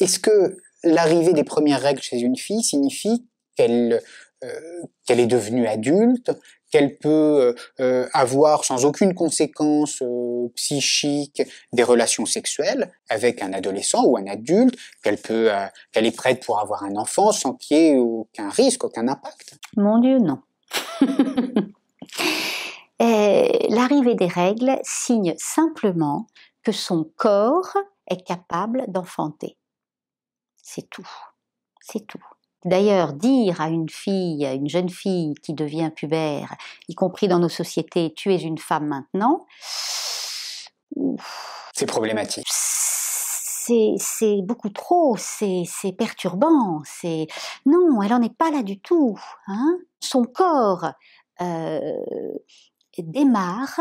Est-ce que l'arrivée des premières règles chez une fille signifie qu'elle euh, qu'elle est devenue adulte, qu'elle peut euh, euh, avoir sans aucune conséquence psychique des relations sexuelles avec un adolescent ou un adulte, qu'elle peut qu'elle est prête pour avoir un enfant sans qu'il y ait aucun risque, aucun impact. Mon Dieu, non. L'arrivée des règles signe simplement que son corps est capable d'enfanter. C'est tout. C'est tout. D'ailleurs, dire à une fille, une jeune fille qui devient pubère, y compris dans nos sociétés, tu es une femme maintenant, c'est problématique. C'est beaucoup trop, c'est perturbant, c'est... Non, elle n'en est pas là du tout. Hein. Son corps euh, démarre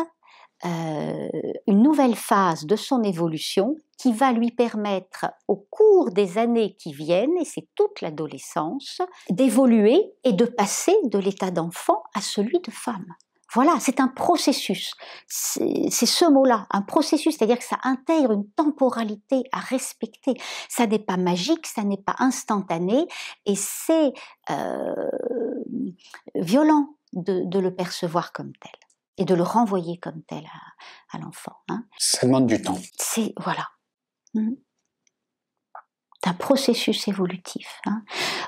euh, une nouvelle phase de son évolution qui va lui permettre au cours des années qui viennent, et c'est toute l'adolescence, d'évoluer et de passer de l'état d'enfant à celui de femme. Voilà, c'est un processus. C'est ce mot-là, un processus, c'est-à-dire que ça intègre une temporalité à respecter. Ça n'est pas magique, ça n'est pas instantané, et c'est euh, violent de, le percevoir comme tel et de le renvoyer comme tel à, l'enfant. Hein. Ça demande du temps. C'est voilà, Mmh. un processus évolutif. Hein.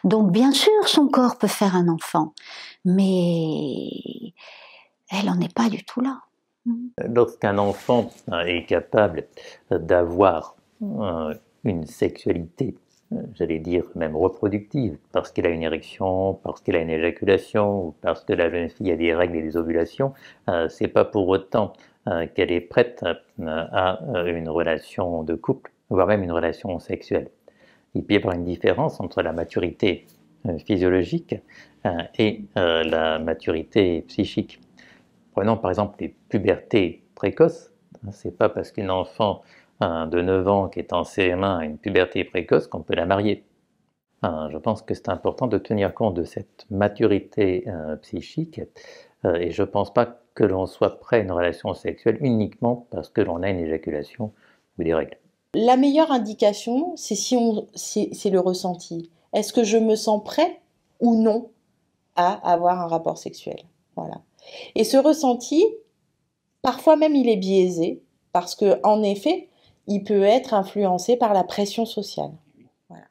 Donc bien sûr, son corps peut faire un enfant, mais elle n'en est pas du tout là. Mmh. Lorsqu'un enfant hein, est capable d'avoir euh, une sexualité, euh, j'allais dire même reproductive, parce qu'il a une érection, parce qu'il a une éjaculation, parce que la jeune fille a des règles et des ovulations, euh, c'est pas pour autant qu'elle est prête à une relation de couple voire même une relation sexuelle. Il peut y avoir une différence entre la maturité euh, physiologique euh, et euh, la maturité psychique. Prenons par exemple les pubertés précoces. C'est pas parce qu'une enfant de 9 ans qui est en CM1 a une puberté précoce qu'on peut la marier. Je pense que c'est important de tenir compte de cette maturité psychique et je ne pense pas que l'on soit prêt à une relation sexuelle uniquement parce que l'on a une éjaculation ou des règles. La meilleure indication, c'est si on, c'est le ressenti. Est-ce que je me sens prêt ou non à avoir un rapport sexuel Voilà. Et ce ressenti, parfois même, il est biaisé parce que, en effet, il peut être influencé par la pression sociale.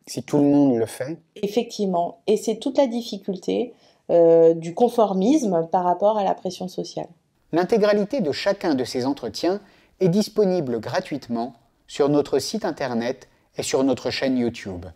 Si tout le monde le fait. Effectivement, et c'est toute la difficulté euh, du conformisme par rapport à la pression sociale. L'intégralité de chacun de ces entretiens est disponible gratuitement sur notre site internet et sur notre chaîne YouTube.